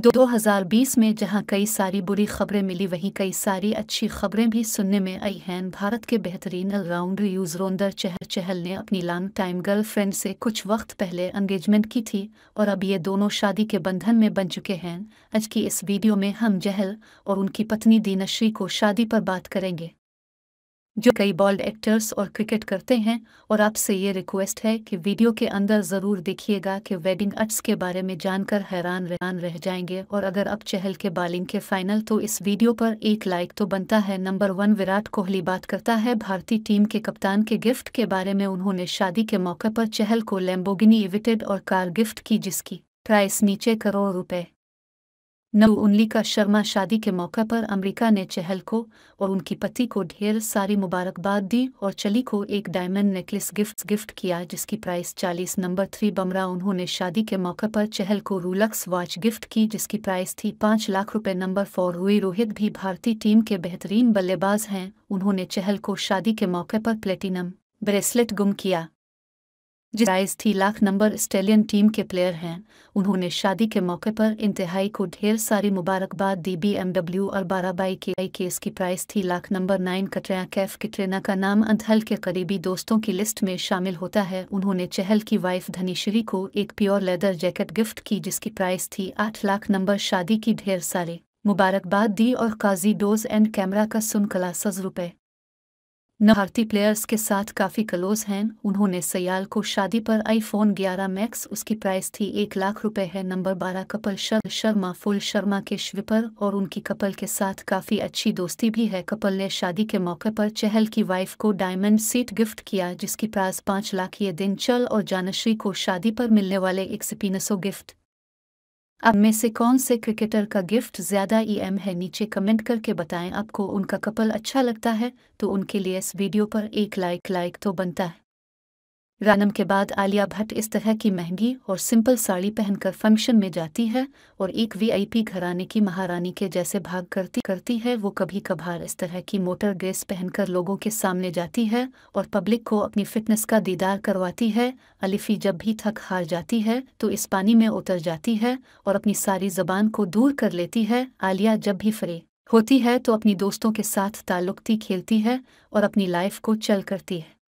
2020 में जहां कई सारी बुरी खबरें मिली वहीं कई सारी अच्छी खबरें भी सुनने में आई हैं भारत के बेहतरीन ऑलराउंडर यूज रोंदर चहल चहल ने अपनी लॉन्ग टाइम गर्लफ्रेंड से कुछ वक्त पहले एंगेजमेंट की थी और अब ये दोनों शादी के बंधन में बन चुके हैं आज की इस वीडियो में हम जहल और उनकी पत्नी दीनश्री को शादी पर बात करेंगे जो कई बॉल्ड एक्टर्स और क्रिकेट करते हैं और आपसे ये रिक्वेस्ट है कि वीडियो के अंदर ज़रूर देखिएगा कि वेडिंग अट्स के बारे में जानकर हैरान रहान रह जाएंगे और अगर अब चहल के बॉलिंग के फाइनल तो इस वीडियो पर एक लाइक तो बनता है नंबर वन विराट कोहली बात करता है भारतीय टीम के कप्तान के गिफ्ट के बारे में उन्होंने शादी के मौके पर चहल को लैम्बोगिनी इविटेड और कार गिफ्ट की जिसकी प्राइस नीचे करोड़ रुपए का शर्मा शादी के मौके पर अमरीका ने चहल को और उनकी पति को ढेर सारी मुबारकबाद दी और चली को एक डायमंड नेकलेस गिफ्ट गिफ्ट किया जिसकी प्राइस 40 नंबर थ्री बमरा उन्होंने शादी के मौके पर चहल को रूलक्स वॉच गिफ्ट की जिसकी प्राइस थी पाँच लाख रुपए नंबर फोर हुई रोहित भी भारतीय टीम के बेहतरीन बल्लेबाज हैं उन्होंने चहल को शादी के मौके पर प्लेटिनम ब्रेसलेट गुम किया जिस थी लाख नंबर स्टेलियन टीम के प्लेयर हैं उन्होंने शादी के मौके पर इंतहाई को ढेर सारी मुबारकबाद दी बी एमडब्ल्यू और बाराबाई बाई के आई केस की प्राइस थी लाख नंबर नाइन कटरा कैफ किट्रेना का नाम अंधल के करीबी दोस्तों की लिस्ट में शामिल होता है उन्होंने चहल की वाइफ धनीश्री को एक प्योर लेदर जैकेट गिफ्ट की जिसकी प्राइस थी आठ लाख नंबर शादी की ढेर सारी मुबारकबाद दी और काजी डोज एंड कैमरा का सुन कला सज रुपये नहारती भारतीय प्लेयर्स के साथ काफ़ी क्लोज हैं उन्होंने सयाल को शादी पर आईफोन 11 मैक्स उसकी प्राइस थी एक लाख रुपए है नंबर 12 कपल शर, शर्मा फुल शर्मा के श्विपर और उनकी कपल के साथ काफ़ी अच्छी दोस्ती भी है कपल ने शादी के मौके पर चहल की वाइफ को डायमंड सीट गिफ्ट किया जिसकी प्राइस पाँच लाख ये दिन चल और जानश्री को शादी पर मिलने वाले एक स्पिनसो गिफ्ट अब में से कौन से क्रिकेटर का गिफ्ट ज्यादा ई e एम है नीचे कमेंट करके बताएं आपको उनका कपल अच्छा लगता है तो उनके लिए इस वीडियो पर एक लाइक लाइक तो बनता है रानम के बाद आलिया भट्ट इस तरह की महंगी और सिंपल साड़ी पहनकर फंक्शन में जाती है और एक वीआईपी घराने की महारानी के जैसे भाग करती करती है वो कभी कभार इस तरह की मोटर ड्रेस पहनकर लोगों के सामने जाती है और पब्लिक को अपनी फिटनेस का दीदार करवाती है अलिफी जब भी थक हार जाती है तो इस पानी में उतर जाती है और अपनी सारी जबान को दूर कर लेती है आलिया जब भी फ्री होती है तो अपनी दोस्तों के साथ ताल्लुकती खेलती है और अपनी लाइफ को चल करती है